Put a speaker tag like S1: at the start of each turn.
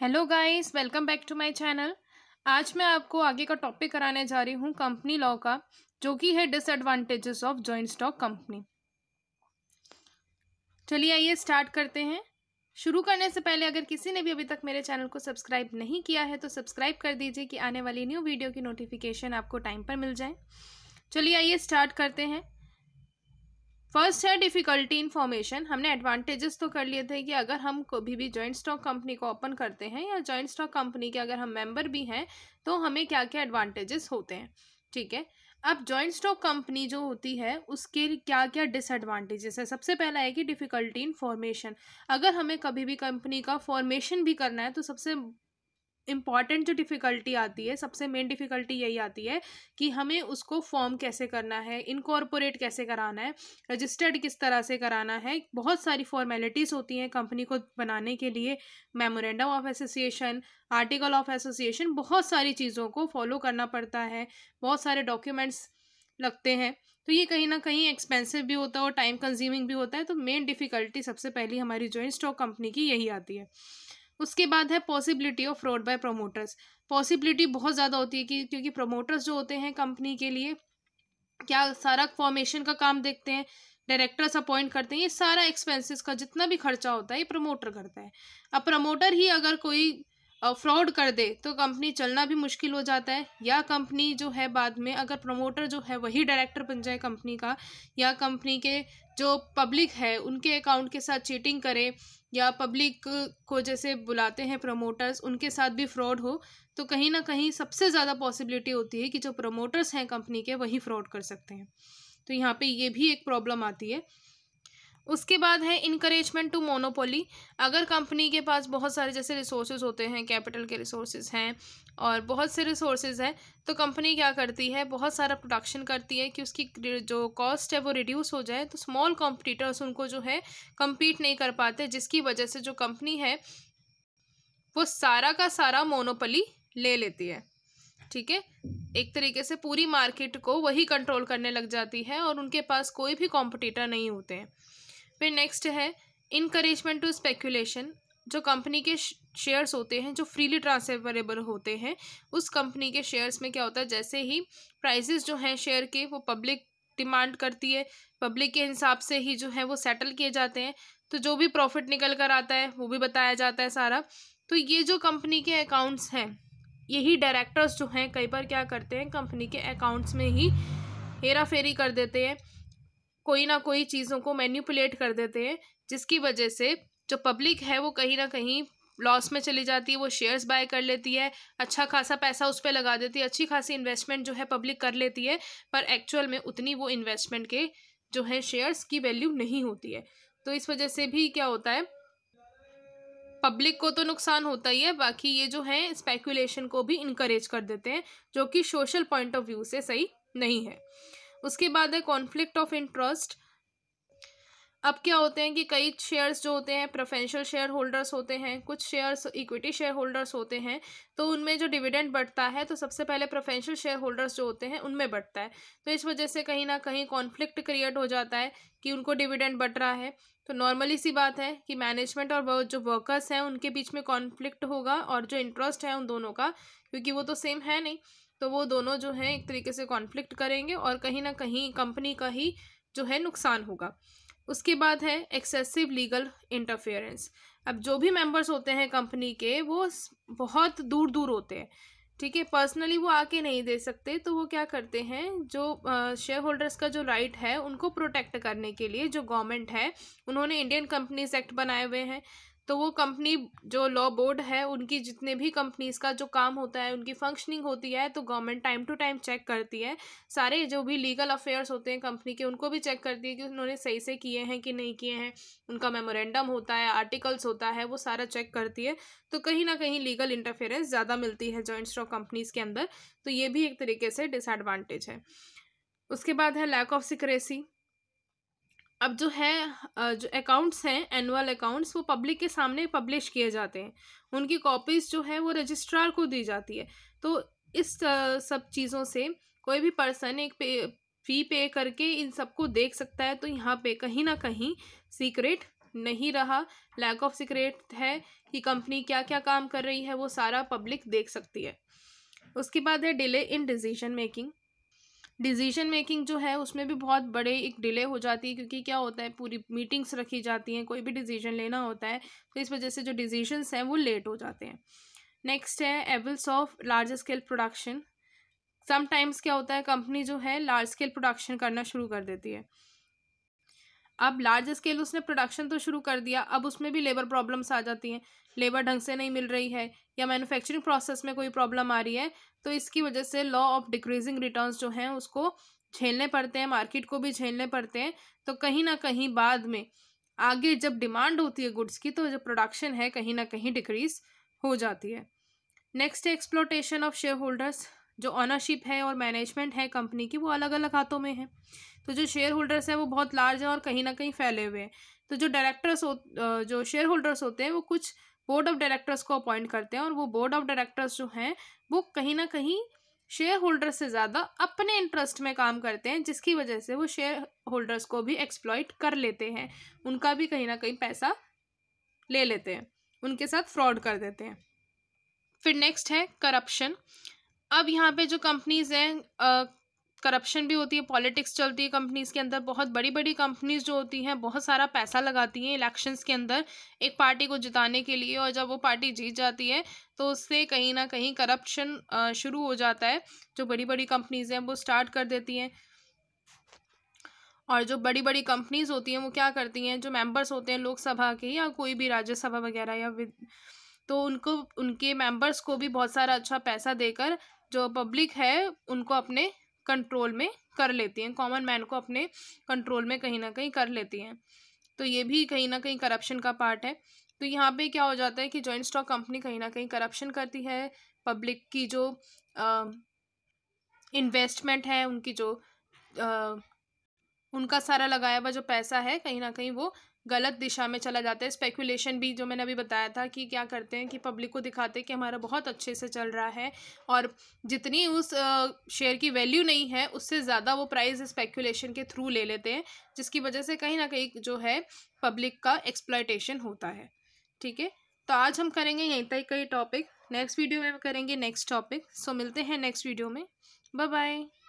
S1: hello guys welcome back to my channel आज मैं आपको आगे का टॉपिक कराने जा रही हूँ कंपनी लॉ का जो कि है disadvantages of joint stock company चलिए आइए स्टार्ट करते हैं शुरू करने से पहले अगर किसी ने भी अभी तक मेरे चैनल को सब्सक्राइब नहीं किया है तो सब्सक्राइब कर दीजिए कि आने वाली न्यू वीडियो की नोटिफिकेशन आपको टाइम पर मिल जाए चलिए आइए स्टार्ट करते हैं फर्स्ट है डिफ़िकल्टी इन फॉर्मेशन हमने एडवांटेजेस तो कर लिए थे कि अगर हम कभी भी जॉइंट स्टॉक कंपनी को ओपन करते हैं या जॉइंट स्टॉक कंपनी के अगर हम मेंबर भी हैं तो हमें क्या क्या एडवांटेजेस होते हैं ठीक है अब जॉइंट स्टॉक कंपनी जो होती है उसके क्या क्या डिसएडवांटेजेस है सबसे पहला है कि डिफ़िकल्टी इन फॉर्मेशन अगर हमें कभी भी कंपनी का फॉर्मेशन भी करना है तो सबसे इम्पॉर्टेंट जो डिफ़िकल्टी आती है सबसे मेन डिफ़िकल्टी यही आती है कि हमें उसको फॉर्म कैसे करना है इनकॉर्पोरेट कैसे कराना है रजिस्टर्ड किस तरह से कराना है बहुत सारी फॉर्मेलिटीज़ होती हैं कंपनी को बनाने के लिए memorandum of association article of association बहुत सारी चीज़ों को फॉलो करना पड़ता है बहुत सारे डॉक्यूमेंट्स लगते हैं तो ये कहीं ना कहीं एक्सपेंसिव भी होता है और टाइम कंज्यूमिंग भी होता है तो मेन डिफ़िकल्टी सबसे पहली हमारी जॉइंट स्टॉक कंपनी की यही आती है उसके बाद है possibility of fraud by promoters possibility बहुत ज़्यादा होती है कि क्योंकि प्रोमोटर्स जो होते हैं कंपनी के लिए क्या सारा फॉर्मेशन का काम देखते हैं डायरेक्टर्स अपॉइंट करते हैं ये सारा एक्सपेंसेस का जितना भी खर्चा होता है ये प्रमोटर करता है अब प्रमोटर ही अगर कोई फ्रॉड कर दे तो कंपनी चलना भी मुश्किल हो जाता है या कंपनी जो है बाद में अगर प्रमोटर जो है वही डायरेक्टर बन जाए कंपनी का या कंपनी के जो पब्लिक है उनके अकाउंट के साथ चीटिंग करे या पब्लिक को जैसे बुलाते हैं प्रमोटर्स उनके साथ भी फ्रॉड हो तो कहीं ना कहीं सबसे ज़्यादा पॉसिबिलिटी होती है कि जो प्रमोटर्स हैं कंपनी के वही फ्रॉड कर सकते हैं तो यहाँ पे ये भी एक प्रॉब्लम आती है उसके बाद है इनक्रेजमेंट टू मोनोपोली अगर कंपनी के पास बहुत सारे जैसे रिसोर्सेज होते हैं कैपिटल के रिसोर्सेज हैं और बहुत से रिसोर्सेज हैं तो कंपनी क्या करती है बहुत सारा प्रोडक्शन करती है कि उसकी जो कॉस्ट है वो रिड्यूस हो जाए तो स्मॉल कॉम्पिटिटर्स उनको जो है कम्पीट नहीं कर पाते जिसकी वजह से जो कंपनी है वो सारा का सारा मोनोपली ले लेती है ठीक है एक तरीके से पूरी मार्केट को वही कंट्रोल करने लग जाती है और उनके पास कोई भी कॉम्पिटिटर नहीं होते हैं फिर नेक्स्ट है इनक्रेजमेंट टू स्पेकुलेशन जो कंपनी के शेयर्स होते हैं जो फ्रीली ट्रांसफरेबल होते हैं उस कंपनी के शेयर्स में क्या होता है जैसे ही प्राइसेस जो हैं शेयर के वो पब्लिक डिमांड करती है पब्लिक के हिसाब से ही जो है वो सेटल किए जाते हैं तो जो भी प्रॉफिट निकल कर आता है वो भी बताया जाता है सारा तो ये जो कंपनी के अकाउंट्स हैं यही डायरेक्टर्स जो हैं कई बार क्या करते हैं कंपनी के अकाउंट्स में ही हेरा फेरी कर देते हैं कोई ना कोई चीज़ों को मैन्यूपुलेट कर देते हैं जिसकी वजह से जो पब्लिक है वो कहीं ना कहीं लॉस में चली जाती है वो शेयर्स बाय कर लेती है अच्छा खासा पैसा उस पर लगा देती है अच्छी खासी इन्वेस्टमेंट जो है पब्लिक कर लेती है पर एक्चुअल में उतनी वो इन्वेस्टमेंट के जो है शेयर्स की वैल्यू नहीं होती है तो इस वजह से भी क्या होता है पब्लिक को तो नुकसान होता ही है बाकी ये जो है स्पेकुलेशन को भी इनक्रेज कर देते हैं जो कि सोशल पॉइंट ऑफ व्यू से सही नहीं है उसके बाद है कॉन्फ्लिक्ट ऑफ इंटरेस्ट अब क्या होते हैं कि कई शेयर्स जो होते हैं प्रोफेंशियल शेयर होल्डर्स होते हैं कुछ शेयर्स इक्विटी शेयर होल्डर्स होते हैं तो उनमें जो डिविडेंड बढ़ता है तो सबसे पहले प्रोफेंशियल शेयर होल्डर्स जो होते हैं उनमें बढ़ता है तो इस वजह से कहीं ना कहीं कॉन्फ्लिक्ट क्रिएट हो जाता है कि उनको डिविडेंड बढ़ रहा है तो नॉर्मली सी बात है कि मैनेजमेंट और जो वर्कर्स हैं उनके बीच में कॉन्फ्लिक्ट होगा और जो इंटरेस्ट है उन दोनों का क्योंकि वो तो सेम है नहीं तो वो दोनों जो हैं एक तरीके से कॉन्फ्लिक्ट करेंगे और कहीं ना कहीं कंपनी का ही जो है नुकसान होगा उसके बाद है एक्सेसिव लीगल इंटरफेरेंस अब जो भी मेंबर्स होते हैं कंपनी के वो बहुत दूर दूर होते हैं ठीक है पर्सनली वो आके नहीं दे सकते तो वो क्या करते हैं जो शेयर होल्डर्स का जो राइट right है उनको प्रोटेक्ट करने के लिए जो गवर्नमेंट है उन्होंने इंडियन कंपनीज एक्ट बनाए हुए हैं तो वो कंपनी जो लॉ बोर्ड है उनकी जितने भी कंपनीज़ का जो काम होता है उनकी फंक्शनिंग होती है तो government time to time check करती है सारे जो भी लीगल अफेयर्स होते हैं कंपनी के उनको भी चेक करती है कि उन्होंने सही से किए हैं कि नहीं किए हैं उनका मेमोरेंडम होता है आर्टिकल्स होता है वो सारा चेक करती है तो कहीं ना कहीं लीगल इंटरफेरेंस ज़्यादा मिलती है जॉइंट स्टॉक कंपनीज़ के अंदर तो ये भी एक तरीके से डिसएडवांटेज है उसके बाद है लैक ऑफ सिक्रेसी अब जो है जो अकाउंट्स हैं एनुअल अकाउंट्स वो पब्लिक के सामने पब्लिश किए जाते हैं उनकी कॉपीज़ जो है वो रजिस्ट्रार को दी जाती है तो इस सब चीज़ों से कोई भी पर्सन एक पे फ़ी पे करके इन सबको देख सकता है तो यहाँ पे कहीं ना कहीं सीक्रेट नहीं रहा लैक ऑफ सीक्रेट है कि कंपनी क्या क्या काम कर रही है वो सारा पब्लिक देख सकती है उसके बाद है delay in decision making decision making जो है उसमें भी बहुत बड़े एक डिले हो जाती है क्योंकि क्या होता है पूरी मीटिंग्स रखी जाती हैं कोई भी डिसीजन लेना होता है तो इस वजह से जो डिसीजंस हैं वो लेट हो जाते हैं नेक्स्ट है evils of large scale production sometimes क्या होता है कंपनी जो है लार्ज स्केल प्रोडक्शन करना शुरू कर देती है अब लार्ज स्केल उसने प्रोडक्शन तो शुरू कर दिया अब उसमें भी लेबर प्रॉब्लम्स आ जाती हैं लेबर ढंग से नहीं मिल रही है या मैन्युफैक्चरिंग प्रोसेस में कोई प्रॉब्लम आ रही है तो इसकी वजह से लॉ ऑफ डिक्रीजिंग रिटर्न जो हैं उसको झेलने पड़ते हैं मार्केट को भी झेलने पड़ते हैं तो कहीं ना कहीं बाद में आगे जब डिमांड होती है गुड्स की तो जब प्रोडक्शन है कहीं ना कहीं डिक्रीज हो जाती है नेक्स्ट है एक्सप्लोटेशन ऑफ शेयर होल्डर्स जो ऑनरशिप है और मैनेजमेंट है कंपनी की वो अलग अलग हाथों में है तो जो शेयर होल्डर्स हैं वो बहुत लार्ज हैं और कहीं ना कहीं फैले हुए हैं तो जो डायरेक्टर्स हो जो शेयर होल्डर्स होते हैं वो कुछ बोर्ड ऑफ डायरेक्टर्स को अपॉइंट करते हैं और वो बोर्ड ऑफ डायरेक्टर्स जो हैं वो कहीं ना कहीं शेयर होल्डर्स से ज़्यादा अपने इंटरेस्ट में काम करते हैं जिसकी वजह से वो शेयर होल्डर्स को भी एक्सप्लॉयट कर लेते हैं उनका भी कहीं ना कहीं पैसा ले लेते हैं उनके साथ फ्रॉड कर देते हैं फिर नेक्स्ट है करप्शन अब यहाँ पे जो कंपनीज हैं करप्शन भी होती है पॉलिटिक्स चलती है कंपनीज के अंदर बहुत बड़ी बड़ी कंपनीज जो होती हैं बहुत सारा पैसा लगाती हैं इलेक्शंस के अंदर एक पार्टी को जिताने के लिए और जब वो पार्टी जीत जाती है तो उससे कहीं ना कहीं करप्शन शुरू हो जाता है जो बड़ी बड़ी कंपनीज हैं वो स्टार्ट कर देती हैं और जो बड़ी बड़ी कंपनीज होती हैं वो क्या करती हैं जो मेम्बर्स होते हैं लोकसभा के या कोई भी राज्यसभा वगैरह या तो उनको उनके मेंबर्स को भी बहुत सारा अच्छा पैसा देकर जो पब्लिक है उनको अपने कंट्रोल में कर लेती हैं कॉमन मैन को अपने कंट्रोल में कहीं ना कहीं कर लेती हैं तो ये भी कहीं ना कहीं करप्शन का पार्ट है तो यहाँ पे क्या हो जाता है कि जॉइंट स्टॉक कंपनी कहीं ना कहीं करप्शन करती है पब्लिक की जो इन्वेस्टमेंट है उनकी जो उनका सारा लगाया हुआ जो पैसा है कहीं ना कहीं वो गलत दिशा में चला जाता है स्पेकुलेशन भी जो मैंने अभी बताया था कि क्या करते हैं कि पब्लिक को दिखाते हैं कि हमारा बहुत अच्छे से चल रहा है और जितनी उस शेयर की वैल्यू नहीं है उससे ज़्यादा वो प्राइस स्पेकुलेशन के थ्रू ले लेते हैं जिसकी वजह से कहीं ना कहीं जो है पब्लिक का एक्सप्लाइटेशन होता है ठीक है तो आज हम करेंगे यहीं तक कई टॉपिक नेक्स्ट वीडियो में करेंगे नेक्स्ट टॉपिक सो मिलते हैं नेक्स्ट वीडियो में बाय बाय